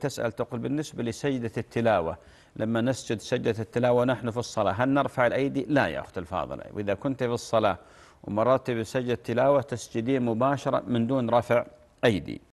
تسأل تقول بالنسبة لسجدة التلاوة لما نسجد سجدة التلاوة نحن في الصلاة هل نرفع الأيدي؟ لا يا أخت الفاضلة وإذا كنت في الصلاة ومررت بسجدة التلاوة تسجدين مباشرة من دون رفع أيدي